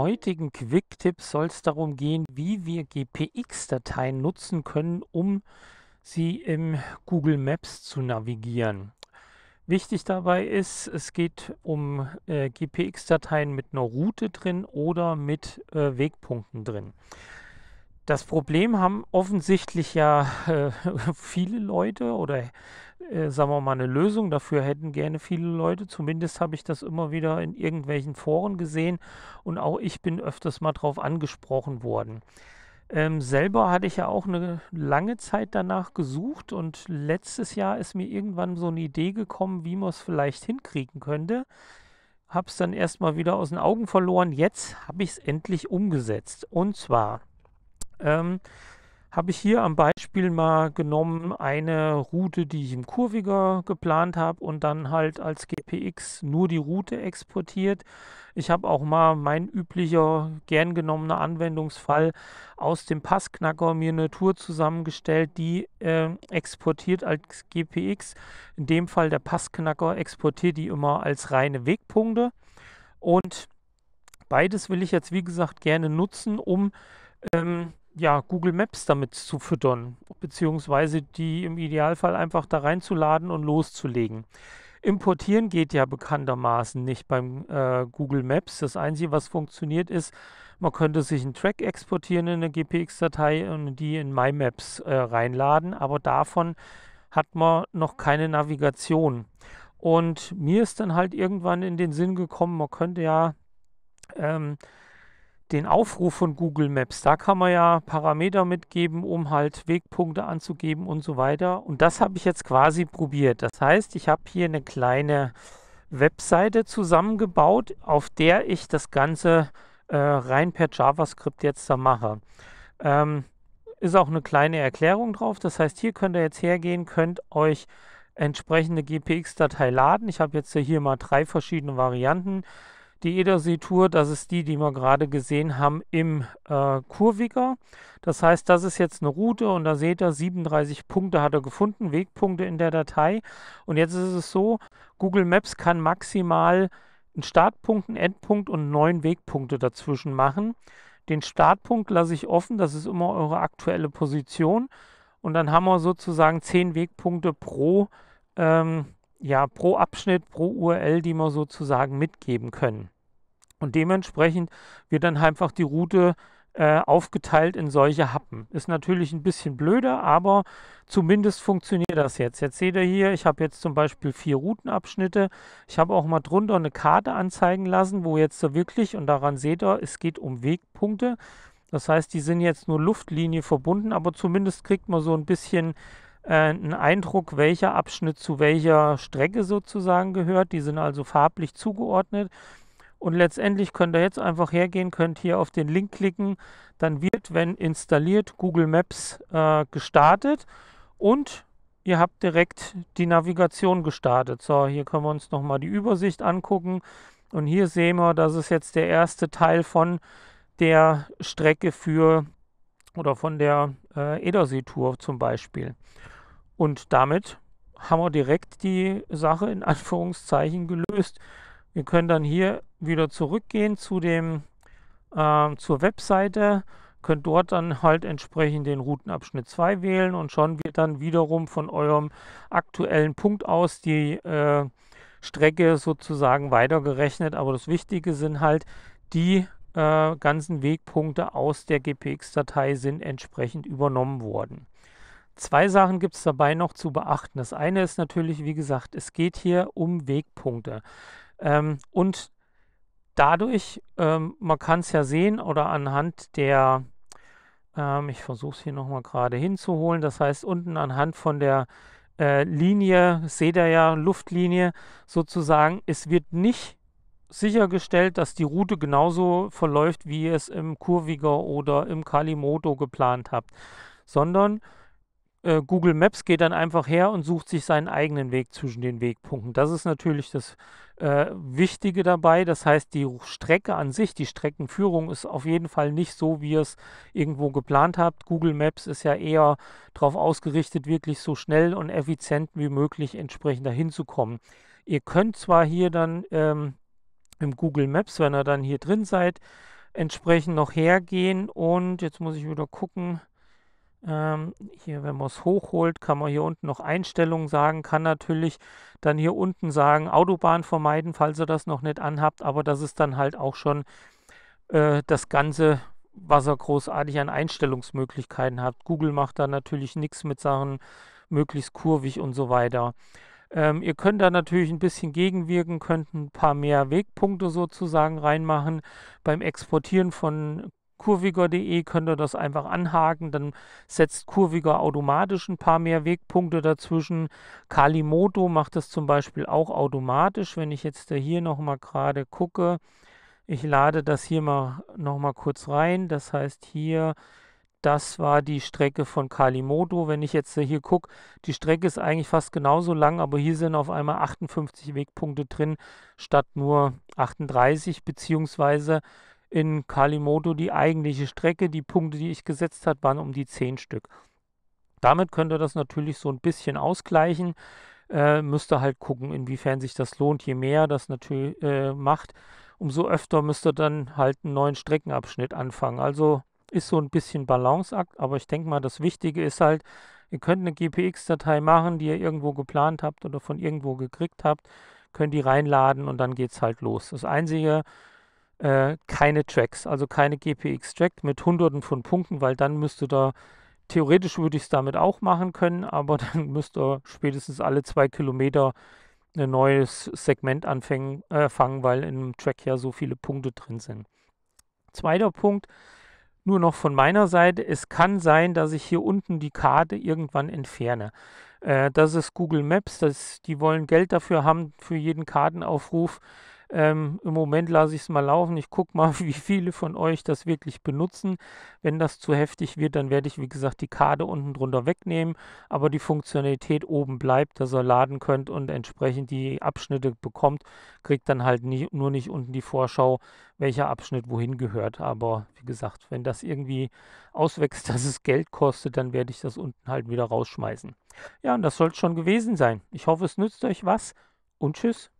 heutigen Quick-Tipp soll es darum gehen, wie wir GPX-Dateien nutzen können, um sie im Google Maps zu navigieren. Wichtig dabei ist, es geht um äh, GPX-Dateien mit einer Route drin oder mit äh, Wegpunkten drin. Das Problem haben offensichtlich ja äh, viele Leute oder äh, sagen wir mal, eine Lösung dafür hätten gerne viele Leute. Zumindest habe ich das immer wieder in irgendwelchen Foren gesehen und auch ich bin öfters mal drauf angesprochen worden. Ähm, selber hatte ich ja auch eine lange Zeit danach gesucht und letztes Jahr ist mir irgendwann so eine Idee gekommen, wie man es vielleicht hinkriegen könnte. Hab's dann erstmal wieder aus den Augen verloren. Jetzt habe ich es endlich umgesetzt. Und zwar ähm, habe ich hier am Beispiel mal genommen eine Route, die ich im Kurviger geplant habe und dann halt als GPX nur die Route exportiert. Ich habe auch mal mein üblicher, gern genommener Anwendungsfall aus dem Passknacker mir eine Tour zusammengestellt, die äh, exportiert als GPX. In dem Fall der Passknacker exportiert die immer als reine Wegpunkte. Und beides will ich jetzt, wie gesagt, gerne nutzen, um ähm, ja, Google Maps damit zu füttern, beziehungsweise die im Idealfall einfach da reinzuladen und loszulegen. Importieren geht ja bekanntermaßen nicht beim äh, Google Maps. Das Einzige, was funktioniert, ist, man könnte sich einen Track exportieren in eine GPX-Datei und die in MyMaps äh, reinladen, aber davon hat man noch keine Navigation. Und mir ist dann halt irgendwann in den Sinn gekommen, man könnte ja ähm, den Aufruf von Google Maps. Da kann man ja Parameter mitgeben, um halt Wegpunkte anzugeben und so weiter. Und das habe ich jetzt quasi probiert. Das heißt, ich habe hier eine kleine Webseite zusammengebaut, auf der ich das Ganze äh, rein per JavaScript jetzt da mache. Ähm, ist auch eine kleine Erklärung drauf. Das heißt, hier könnt ihr jetzt hergehen, könnt euch entsprechende GPX-Datei laden. Ich habe jetzt hier mal drei verschiedene Varianten. Die Edersee-Tour, das ist die, die wir gerade gesehen haben im äh, Kurviger. Das heißt, das ist jetzt eine Route und da seht ihr, 37 Punkte hat er gefunden, Wegpunkte in der Datei. Und jetzt ist es so, Google Maps kann maximal einen Startpunkt, einen Endpunkt und neun Wegpunkte dazwischen machen. Den Startpunkt lasse ich offen, das ist immer eure aktuelle Position. Und dann haben wir sozusagen zehn Wegpunkte pro ähm, ja, pro Abschnitt, pro URL, die wir sozusagen mitgeben können. Und dementsprechend wird dann einfach die Route äh, aufgeteilt in solche Happen. Ist natürlich ein bisschen blöder, aber zumindest funktioniert das jetzt. Jetzt seht ihr hier, ich habe jetzt zum Beispiel vier Routenabschnitte. Ich habe auch mal drunter eine Karte anzeigen lassen, wo jetzt so wirklich, und daran seht ihr, es geht um Wegpunkte. Das heißt, die sind jetzt nur Luftlinie verbunden, aber zumindest kriegt man so ein bisschen äh, einen Eindruck, welcher Abschnitt zu welcher Strecke sozusagen gehört. Die sind also farblich zugeordnet. Und letztendlich könnt ihr jetzt einfach hergehen, könnt hier auf den Link klicken. Dann wird, wenn installiert, Google Maps äh, gestartet und ihr habt direkt die Navigation gestartet. So, hier können wir uns nochmal die Übersicht angucken. Und hier sehen wir, das ist jetzt der erste Teil von der Strecke für oder von der äh, Edersee-Tour zum Beispiel. Und damit haben wir direkt die Sache in Anführungszeichen gelöst. Wir können dann hier wieder zurückgehen zu dem, äh, zur Webseite, könnt dort dann halt entsprechend den Routenabschnitt 2 wählen und schon wird dann wiederum von eurem aktuellen Punkt aus die äh, Strecke sozusagen weitergerechnet. Aber das Wichtige sind halt die äh, ganzen Wegpunkte aus der GPX-Datei sind entsprechend übernommen worden. Zwei Sachen gibt es dabei noch zu beachten. Das eine ist natürlich, wie gesagt, es geht hier um Wegpunkte. Ähm, und dadurch, ähm, man kann es ja sehen oder anhand der, ähm, ich versuche es hier nochmal gerade hinzuholen, das heißt unten anhand von der äh, Linie, seht ihr ja, Luftlinie sozusagen, es wird nicht sichergestellt, dass die Route genauso verläuft, wie ihr es im Kurviger oder im Kalimoto geplant habt, sondern äh, Google Maps geht dann einfach her und sucht sich seinen eigenen Weg zwischen den Wegpunkten. Das ist natürlich das äh, Wichtige dabei. Das heißt, die Strecke an sich, die Streckenführung ist auf jeden Fall nicht so, wie ihr es irgendwo geplant habt. Google Maps ist ja eher darauf ausgerichtet, wirklich so schnell und effizient wie möglich entsprechend dahin zu kommen. Ihr könnt zwar hier dann ähm, im Google Maps, wenn ihr dann hier drin seid, entsprechend noch hergehen und jetzt muss ich wieder gucken, ähm, hier, wenn man es hochholt, kann man hier unten noch Einstellungen sagen, kann natürlich dann hier unten sagen, Autobahn vermeiden, falls ihr das noch nicht anhabt, aber das ist dann halt auch schon äh, das Ganze, was ihr großartig an Einstellungsmöglichkeiten habt. Google macht da natürlich nichts mit Sachen möglichst kurvig und so weiter. Ähm, ihr könnt da natürlich ein bisschen gegenwirken, könnt ein paar mehr Wegpunkte sozusagen reinmachen. Beim Exportieren von kurviger.de könnt ihr das einfach anhaken, dann setzt kurviger automatisch ein paar mehr Wegpunkte dazwischen. Kalimoto macht das zum Beispiel auch automatisch, wenn ich jetzt da hier nochmal gerade gucke. Ich lade das hier mal nochmal kurz rein, das heißt hier das war die Strecke von Kalimoto. Wenn ich jetzt hier gucke, die Strecke ist eigentlich fast genauso lang, aber hier sind auf einmal 58 Wegpunkte drin, statt nur 38, beziehungsweise in Kalimoto die eigentliche Strecke. Die Punkte, die ich gesetzt habe, waren um die 10 Stück. Damit könnte das natürlich so ein bisschen ausgleichen. Äh, müsste halt gucken, inwiefern sich das lohnt. Je mehr das natürlich äh, macht, umso öfter müsste dann halt einen neuen Streckenabschnitt anfangen. Also ist so ein bisschen Balanceakt, aber ich denke mal, das Wichtige ist halt, ihr könnt eine GPX-Datei machen, die ihr irgendwo geplant habt oder von irgendwo gekriegt habt, könnt die reinladen und dann geht es halt los. Das Einzige, äh, keine Tracks, also keine GPX-Track mit hunderten von Punkten, weil dann müsste da, theoretisch würde ich es damit auch machen können, aber dann müsst ihr spätestens alle zwei Kilometer ein neues Segment anfangen, äh, fangen, weil in einem Track ja so viele Punkte drin sind. Zweiter Punkt, nur noch von meiner Seite. Es kann sein, dass ich hier unten die Karte irgendwann entferne. Äh, das ist Google Maps, das, die wollen Geld dafür haben für jeden Kartenaufruf. Ähm, Im Moment lasse ich es mal laufen. Ich gucke mal, wie viele von euch das wirklich benutzen. Wenn das zu heftig wird, dann werde ich, wie gesagt, die Karte unten drunter wegnehmen, aber die Funktionalität oben bleibt, dass ihr laden könnt und entsprechend die Abschnitte bekommt. Kriegt dann halt nicht, nur nicht unten die Vorschau, welcher Abschnitt wohin gehört. Aber wie gesagt, wenn das irgendwie auswächst, dass es Geld kostet, dann werde ich das unten halt wieder rausschmeißen. Ja, und das soll es schon gewesen sein. Ich hoffe, es nützt euch was und tschüss.